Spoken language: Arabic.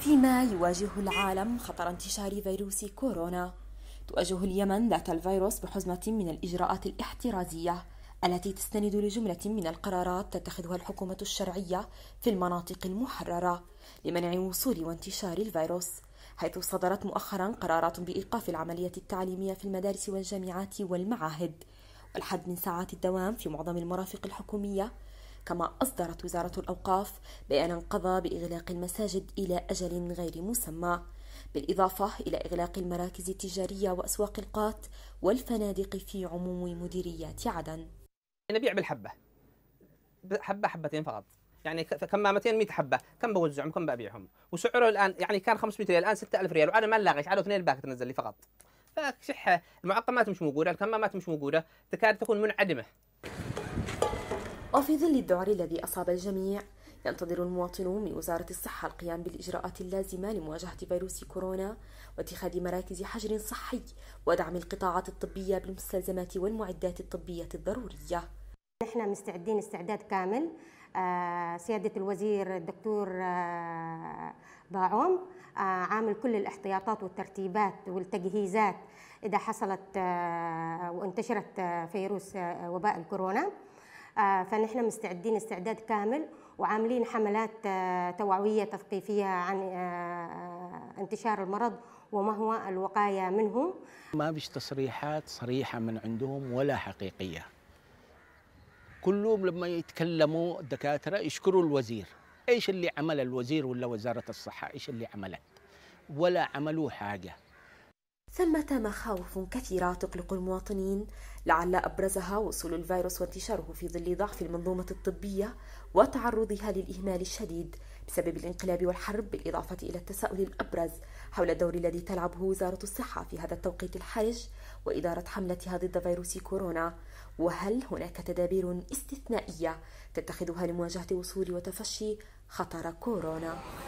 فيما يواجه العالم خطر انتشار فيروس كورونا تواجه اليمن ذات الفيروس بحزمة من الإجراءات الاحترازية التي تستند لجملة من القرارات تتخذها الحكومة الشرعية في المناطق المحررة لمنع وصول وانتشار الفيروس حيث صدرت مؤخرا قرارات بإيقاف العملية التعليمية في المدارس والجامعات والمعاهد والحد من ساعات الدوام في معظم المرافق الحكومية كما أصدرت وزارة الأوقاف بيانا قضى بإغلاق المساجد إلى أجل غير مسمى بالإضافة إلى إغلاق المراكز التجارية وأسواق القات والفنادق في عموم مديريات عدن نبيع يعني بالحبة حبة حبتين فقط يعني كمامتين 100 حبه كم بوزعهم كم ببيعهم وسعره الان يعني كان 500 ريال الان 6000 ريال وانا ما لاقيش على اثنين باكت نزل لي فقط فشحه المعقمات مش موجوده الكمامات مش موجوده تكاد تكون منعدمه وفي ظل الذعر الذي أصاب الجميع ينتظر المواطنون من وزارة الصحة القيام بالإجراءات اللازمة لمواجهة فيروس كورونا واتخاذ مراكز حجر صحي ودعم القطاعات الطبية بالمستلزمات والمعدات الطبية الضرورية نحن مستعدين استعداد كامل آه، سيادة الوزير الدكتور آه، باعوم آه، عامل كل الاحتياطات والترتيبات والتجهيزات إذا حصلت وانتشرت فيروس وباء الكورونا آه، فنحن مستعدين استعداد كامل وعاملين حملات آه، توعوية تثقيفية عن آه، انتشار المرض وما هو الوقاية منه ما فيش تصريحات صريحة من عندهم ولا حقيقية كلهم لما يتكلموا الدكاترة يشكروا الوزير ايش اللي عمل الوزير ولا وزارة الصحة ايش اللي عملت ولا عملوا حاجة ثمة مخاوف كثيرة تقلق المواطنين لعل أبرزها وصول الفيروس وانتشاره في ظل ضعف المنظومة الطبية وتعرضها للإهمال الشديد بسبب الانقلاب والحرب بالإضافة إلى التساؤل الأبرز حول الدور الذي تلعبه وزارة الصحة في هذا التوقيت الحرج وإدارة حملتها ضد فيروس كورونا وهل هناك تدابير استثنائية تتخذها لمواجهة وصول وتفشي خطر كورونا